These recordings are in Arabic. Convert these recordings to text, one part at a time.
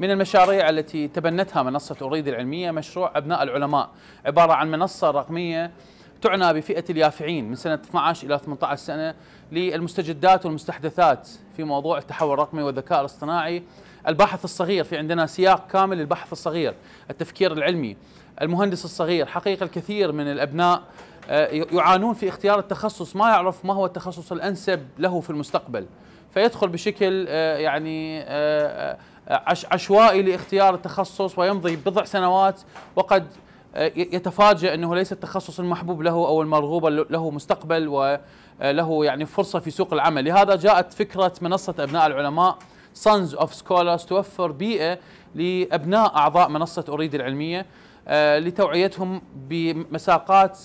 من المشاريع التي تبنتها منصة أريد العلمية مشروع أبناء العلماء عبارة عن منصة رقمية تعنى بفئة اليافعين من سنة 12 إلى 18 سنة للمستجدات والمستحدثات في موضوع التحول الرقمي والذكاء الاصطناعي الباحث الصغير في عندنا سياق كامل للبحث الصغير التفكير العلمي المهندس الصغير حقيقة الكثير من الأبناء آه، يعانون في اختيار التخصص ما يعرف ما هو التخصص الأنسب له في المستقبل فيدخل بشكل آه، يعني آه، عشوائي لاختيار التخصص ويمضي بضع سنوات وقد آه، يتفاجئ انه ليس التخصص المحبوب له او المرغوب له مستقبل وله آه، يعني فرصه في سوق العمل، لهذا جاءت فكره منصه ابناء العلماء Sons of Scholars توفر بيئه لابناء اعضاء منصه اريد العلميه آه، لتوعيتهم بمساقات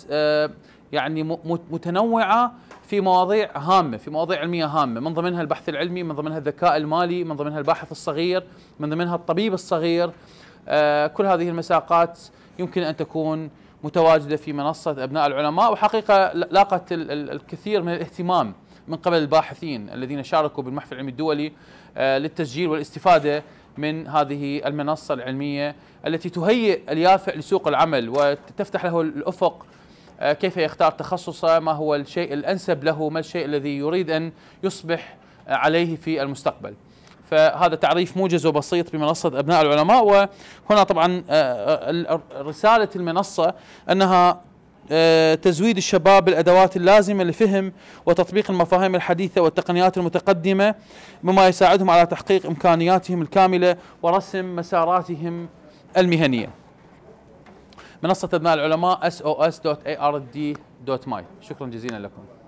يعني متنوعه في مواضيع هامه في مواضيع علميه هامه من ضمنها البحث العلمي من ضمنها الذكاء المالي من ضمنها الباحث الصغير من ضمنها الطبيب الصغير كل هذه المساقات يمكن أن تكون متواجدة في منصة أبناء العلماء وحقيقة لاقت الكثير من الاهتمام من قبل الباحثين الذين شاركوا بالمحفل العلمي الدولي آه، للتسجيل والاستفادة من هذه المنصة العلمية التي تهيئ اليافع لسوق العمل وتفتح له الأفق آه، كيف يختار تخصصه ما هو الشيء الأنسب له ما الشيء الذي يريد أن يصبح آه، عليه في المستقبل فهذا تعريف موجز وبسيط بمنصة أبناء العلماء وهنا طبعا آه، آه، رسالة المنصة أنها آه، تزويد الشباب بالادوات اللازمه لفهم وتطبيق المفاهيم الحديثه والتقنيات المتقدمه مما يساعدهم على تحقيق امكانياتهم الكامله ورسم مساراتهم المهنيه. منصه ابناء العلماء sos.ard.my شكرا جزيلا لكم.